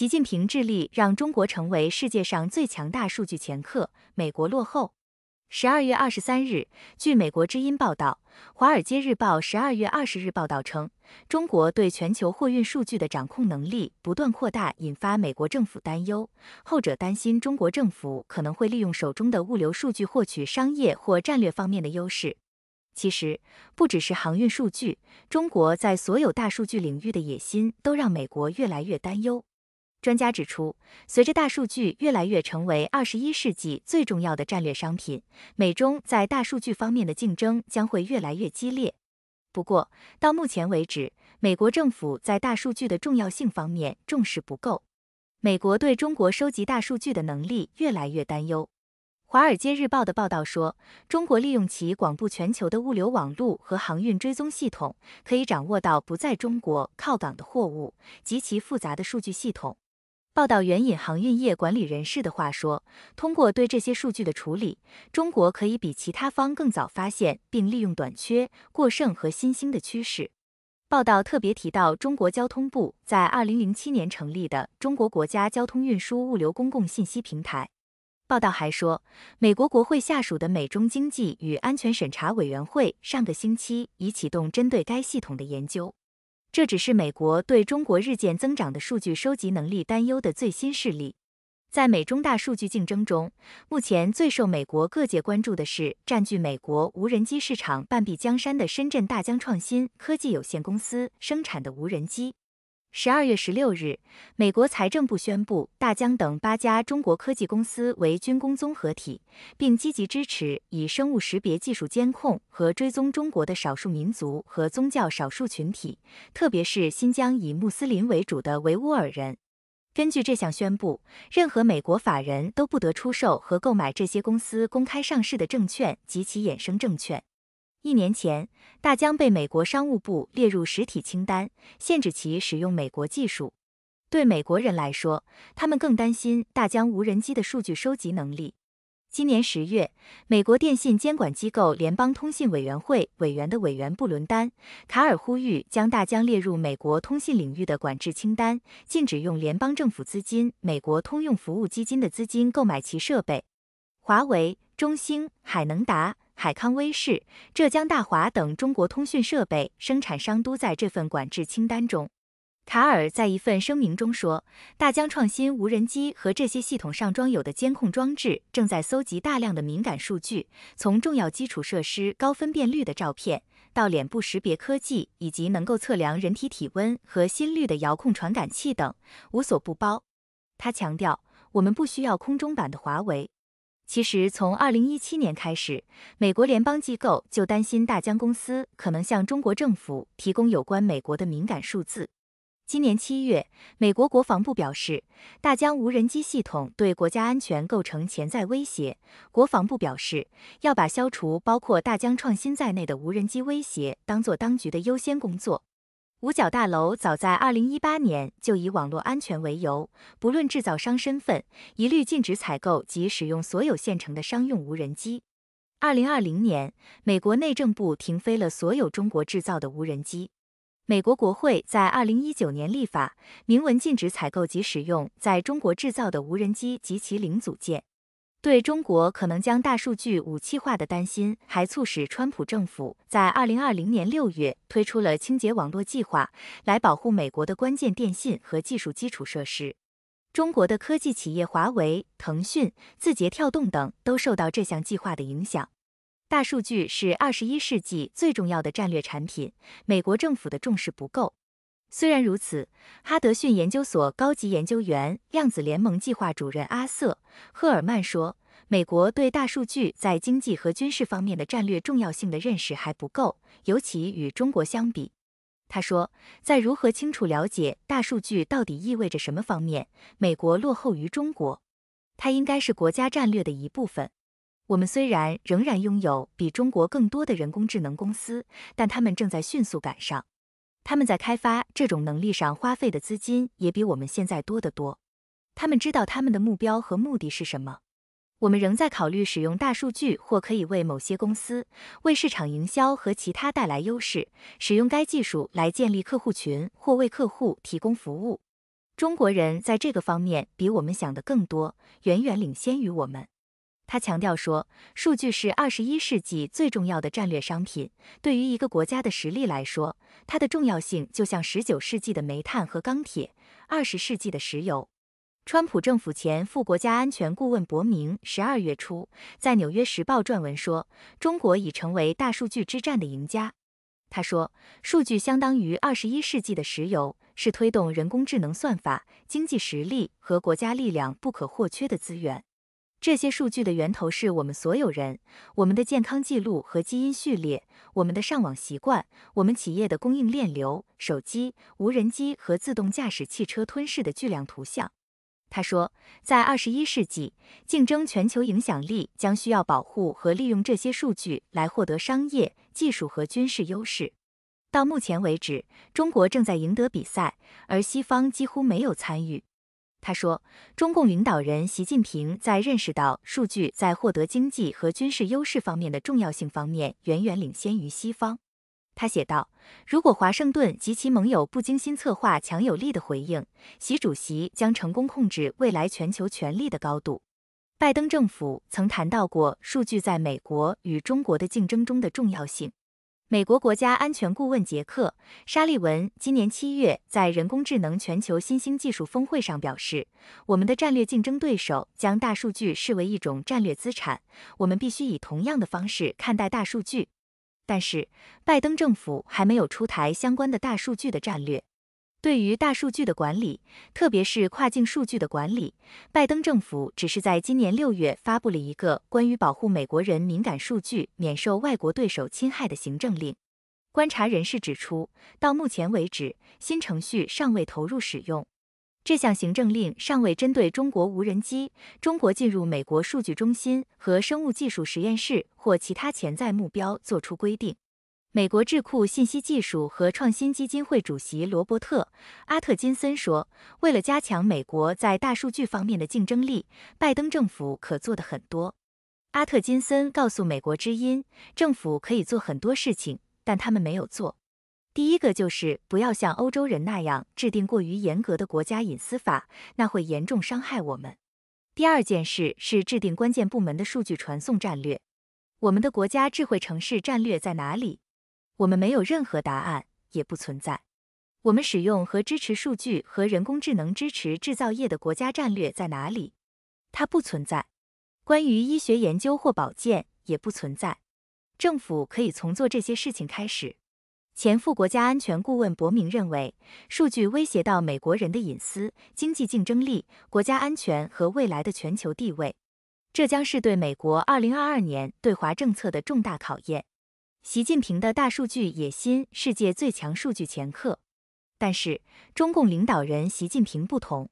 习近平致力让中国成为世界上最强大数据掮客，美国落后。十二月二十三日，据美国之音报道，华尔街日报十二月二十日报道称，中国对全球货运数据的掌控能力不断扩大，引发美国政府担忧。后者担心中国政府可能会利用手中的物流数据获取商业或战略方面的优势。其实，不只是航运数据，中国在所有大数据领域的野心都让美国越来越担忧。专家指出，随着大数据越来越成为二十一世纪最重要的战略商品，美中在大数据方面的竞争将会越来越激烈。不过，到目前为止，美国政府在大数据的重要性方面重视不够。美国对中国收集大数据的能力越来越担忧。《华尔街日报》的报道说，中国利用其广布全球的物流网络和航运追踪系统，可以掌握到不在中国靠港的货物及其复杂的数据系统。报道援引航运业管理人士的话说，通过对这些数据的处理，中国可以比其他方更早发现并利用短缺、过剩和新兴的趋势。报道特别提到，中国交通部在2007年成立的中国国家交通运输物流公共信息平台。报道还说，美国国会下属的美中经济与安全审查委员会上个星期已启动针对该系统的研究。这只是美国对中国日渐增长的数据收集能力担忧的最新事例。在美中大数据竞争中，目前最受美国各界关注的是占据美国无人机市场半壁江山的深圳大疆创新科技有限公司生产的无人机。十二月十六日，美国财政部宣布，大疆等八家中国科技公司为军工综合体，并积极支持以生物识别技术监控和追踪中国的少数民族和宗教少数群体，特别是新疆以穆斯林为主的维吾尔人。根据这项宣布，任何美国法人都不得出售和购买这些公司公开上市的证券及其衍生证券。一年前，大疆被美国商务部列入实体清单，限制其使用美国技术。对美国人来说，他们更担心大疆无人机的数据收集能力。今年十月，美国电信监管机构联邦通信委员会委员的委员布伦丹·卡尔呼吁将大疆列入美国通信领域的管制清单，禁止用联邦政府资金、美国通用服务基金的资金购买其设备。华为、中兴、海能达。海康威视、浙江大华等中国通讯设备生产商都在这份管制清单中。卡尔在一份声明中说：“大疆创新无人机和这些系统上装有的监控装置正在搜集大量的敏感数据，从重要基础设施高分辨率的照片，到脸部识别科技，以及能够测量人体体温和心率的遥控传感器等，无所不包。”他强调：“我们不需要空中版的华为。”其实，从二零一七年开始，美国联邦机构就担心大疆公司可能向中国政府提供有关美国的敏感数字。今年七月，美国国防部表示，大疆无人机系统对国家安全构成潜在威胁。国防部表示，要把消除包括大疆创新在内的无人机威胁，当做当局的优先工作。五角大楼早在2018年就以网络安全为由，不论制造商身份，一律禁止采购及使用所有现成的商用无人机。2020年，美国内政部停飞了所有中国制造的无人机。美国国会在2019年立法，明文禁止采购及使用在中国制造的无人机及其零组件。对中国可能将大数据武器化的担心，还促使川普政府在二零二零年六月推出了清洁网络计划，来保护美国的关键电信和技术基础设施。中国的科技企业华为、腾讯、字节跳动等都受到这项计划的影响。大数据是二十一世纪最重要的战略产品，美国政府的重视不够。虽然如此，哈德逊研究所高级研究员、量子联盟计划主任阿瑟·赫尔曼说：“美国对大数据在经济和军事方面的战略重要性的认识还不够，尤其与中国相比。”他说：“在如何清楚了解大数据到底意味着什么方面，美国落后于中国。它应该是国家战略的一部分。我们虽然仍然拥有比中国更多的人工智能公司，但他们正在迅速赶上。”他们在开发这种能力上花费的资金也比我们现在多得多。他们知道他们的目标和目的是什么。我们仍在考虑使用大数据，或可以为某些公司、为市场营销和其他带来优势，使用该技术来建立客户群或为客户提供服务。中国人在这个方面比我们想的更多，远远领先于我们。他强调说，数据是二十一世纪最重要的战略商品。对于一个国家的实力来说，它的重要性就像十九世纪的煤炭和钢铁，二十世纪的石油。川普政府前副国家安全顾问伯明十二月初在《纽约时报》撰文说，中国已成为大数据之战的赢家。他说，数据相当于二十一世纪的石油，是推动人工智能算法、经济实力和国家力量不可或缺的资源。这些数据的源头是我们所有人，我们的健康记录和基因序列，我们的上网习惯，我们企业的供应链流，手机、无人机和自动驾驶汽车吞噬的巨量图像。他说，在二十一世纪，竞争全球影响力将需要保护和利用这些数据来获得商业、技术和军事优势。到目前为止，中国正在赢得比赛，而西方几乎没有参与。他说，中共领导人习近平在认识到数据在获得经济和军事优势方面的重要性方面，远远领先于西方。他写道，如果华盛顿及其盟友不精心策划强有力的回应，习主席将成功控制未来全球权力的高度。拜登政府曾谈到过数据在美国与中国的竞争中的重要性。美国国家安全顾问杰克·沙利文今年七月在人工智能全球新兴技术峰会上表示：“我们的战略竞争对手将大数据视为一种战略资产，我们必须以同样的方式看待大数据。”但是，拜登政府还没有出台相关的大数据的战略。对于大数据的管理，特别是跨境数据的管理，拜登政府只是在今年六月发布了一个关于保护美国人敏感数据免受外国对手侵害的行政令。观察人士指出，到目前为止，新程序尚未投入使用。这项行政令尚未针对中国无人机、中国进入美国数据中心和生物技术实验室或其他潜在目标作出规定。美国智库信息技术和创新基金会主席罗伯特·阿特金森说：“为了加强美国在大数据方面的竞争力，拜登政府可做的很多。”阿特金森告诉《美国之音》，政府可以做很多事情，但他们没有做。第一个就是不要像欧洲人那样制定过于严格的国家隐私法，那会严重伤害我们。第二件事是制定关键部门的数据传送战略。我们的国家智慧城市战略在哪里？我们没有任何答案，也不存在。我们使用和支持数据和人工智能支持制造业的国家战略在哪里？它不存在。关于医学研究或保健也不存在。政府可以从做这些事情开始。前副国家安全顾问伯明认为，数据威胁到美国人的隐私、经济竞争力、国家安全和未来的全球地位。这将是对美国2022年对华政策的重大考验。习近平的大数据野心，世界最强数据掮客。但是，中共领导人习近平不同。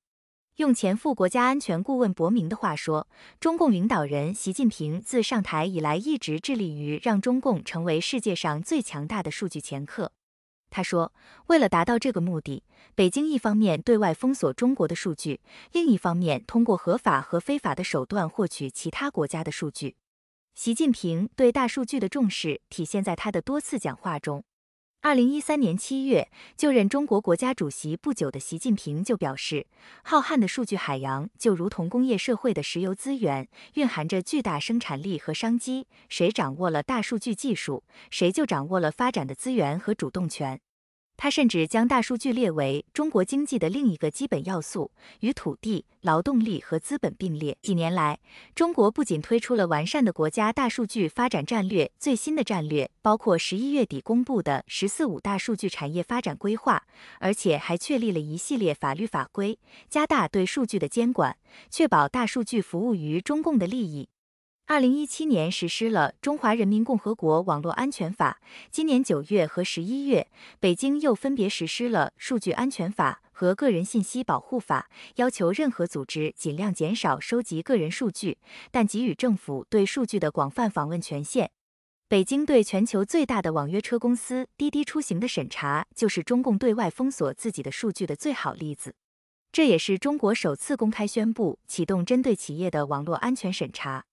用前副国家安全顾问伯明的话说，中共领导人习近平自上台以来，一直致力于让中共成为世界上最强大的数据掮客。他说，为了达到这个目的，北京一方面对外封锁中国的数据，另一方面通过合法和非法的手段获取其他国家的数据。习近平对大数据的重视体现在他的多次讲话中。二零一三年七月就任中国国家主席不久的习近平就表示，浩瀚的数据海洋就如同工业社会的石油资源，蕴含着巨大生产力和商机。谁掌握了大数据技术，谁就掌握了发展的资源和主动权。他甚至将大数据列为中国经济的另一个基本要素，与土地、劳动力和资本并列。几年来，中国不仅推出了完善的国家大数据发展战略，最新的战略包括十一月底公布的“十四五”大数据产业发展规划，而且还确立了一系列法律法规，加大对数据的监管，确保大数据服务于中共的利益。二零一七年实施了《中华人民共和国网络安全法》，今年九月和十一月，北京又分别实施了《数据安全法》和个人信息保护法，要求任何组织尽量减少收集个人数据，但给予政府对数据的广泛访问权限。北京对全球最大的网约车公司滴滴出行的审查，就是中共对外封锁自己的数据的最好例子。这也是中国首次公开宣布启动针对企业的网络安全审查。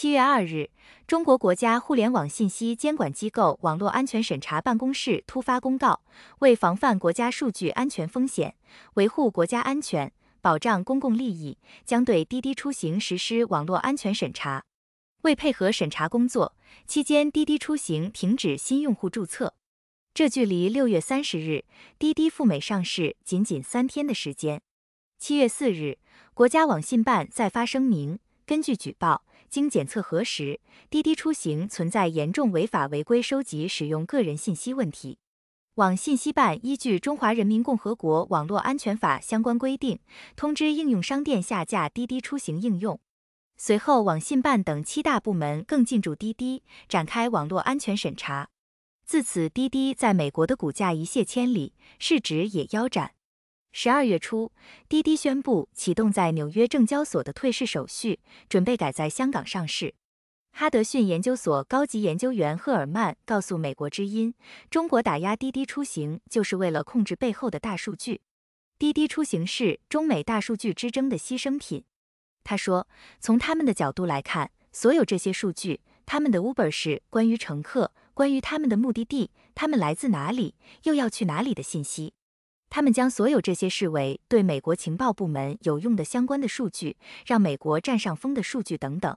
七月二日，中国国家互联网信息监管机构网络安全审查办公室突发公告，为防范国家数据安全风险，维护国家安全，保障公共利益，将对滴滴出行实施网络安全审查。为配合审查工作，期间滴滴出行停止新用户注册。这距离六月三十日滴滴赴美上市仅仅三天的时间。七月四日，国家网信办再发声明，根据举报。经检测核实，滴滴出行存在严重违法违规收集使用个人信息问题。网信息办依据《中华人民共和国网络安全法》相关规定，通知应用商店下架滴滴出行应用。随后，网信办等七大部门更进驻滴滴，展开网络安全审查。自此，滴滴在美国的股价一泻千里，市值也腰斩。十二月初，滴滴宣布启动在纽约证交所的退市手续，准备改在香港上市。哈德逊研究所高级研究员赫尔曼告诉《美国之音》，中国打压滴滴出行，就是为了控制背后的大数据。滴滴出行是中美大数据之争的牺牲品。他说，从他们的角度来看，所有这些数据，他们的 Uber 是关于乘客、关于他们的目的地、他们来自哪里、又要去哪里的信息。他们将所有这些视为对美国情报部门有用的相关的数据，让美国占上风的数据等等。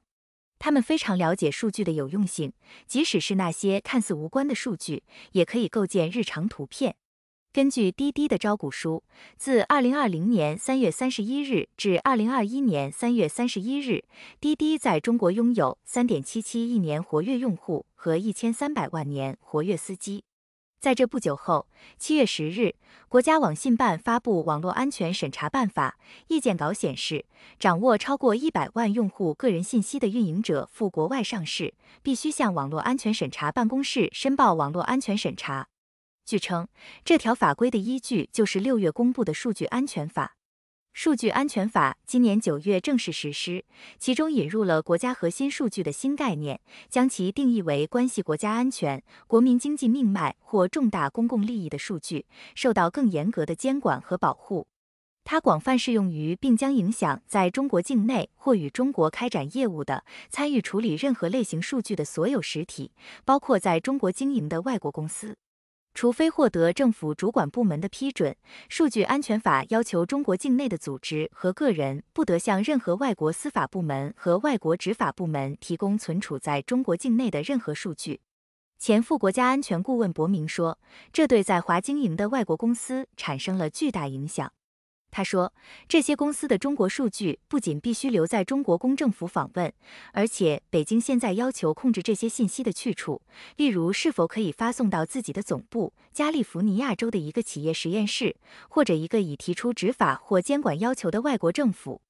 他们非常了解数据的有用性，即使是那些看似无关的数据，也可以构建日常图片。根据滴滴的招股书，自二零二零年三月三十一日至二零二一年三月三十一日，滴滴在中国拥有三点七七亿年活跃用户和一千三百万年活跃司机。在这不久后，七月十日，国家网信办发布网络安全审查办法意见稿显示，掌握超过一百万用户个人信息的运营者赴国外上市，必须向网络安全审查办公室申报网络安全审查。据称，这条法规的依据就是六月公布的数据安全法。数据安全法今年九月正式实施，其中引入了国家核心数据的新概念，将其定义为关系国家安全、国民经济命脉或重大公共利益的数据，受到更严格的监管和保护。它广泛适用于并将影响在中国境内或与中国开展业务的参与处理任何类型数据的所有实体，包括在中国经营的外国公司。除非获得政府主管部门的批准，《数据安全法》要求中国境内的组织和个人不得向任何外国司法部门和外国执法部门提供存储在中国境内的任何数据。前副国家安全顾问博明说，这对在华经营的外国公司产生了巨大影响。他说，这些公司的中国数据不仅必须留在中国公政府访问，而且北京现在要求控制这些信息的去处，例如是否可以发送到自己的总部、加利福尼亚州的一个企业实验室，或者一个已提出执法或监管要求的外国政府。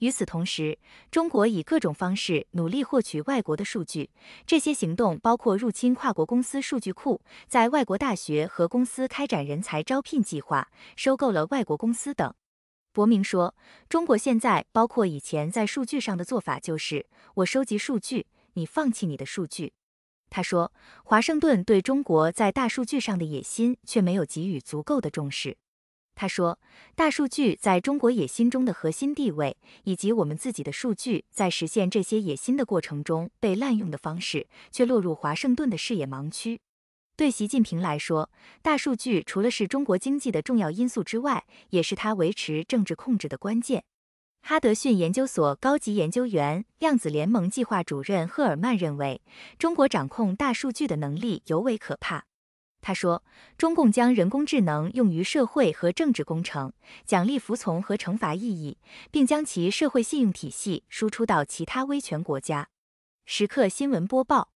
与此同时，中国以各种方式努力获取外国的数据，这些行动包括入侵跨国公司数据库，在外国大学和公司开展人才招聘计划，收购了外国公司等。伯明说：“中国现在包括以前在数据上的做法，就是我收集数据，你放弃你的数据。”他说：“华盛顿对中国在大数据上的野心却没有给予足够的重视。”他说：“大数据在中国野心中的核心地位，以及我们自己的数据在实现这些野心的过程中被滥用的方式，却落入华盛顿的视野盲区。”对习近平来说，大数据除了是中国经济的重要因素之外，也是他维持政治控制的关键。哈德逊研究所高级研究员、量子联盟计划主任赫尔曼认为，中国掌控大数据的能力尤为可怕。他说：“中共将人工智能用于社会和政治工程，奖励服从和惩罚意义，并将其社会信用体系输出到其他威权国家。”时刻新闻播报。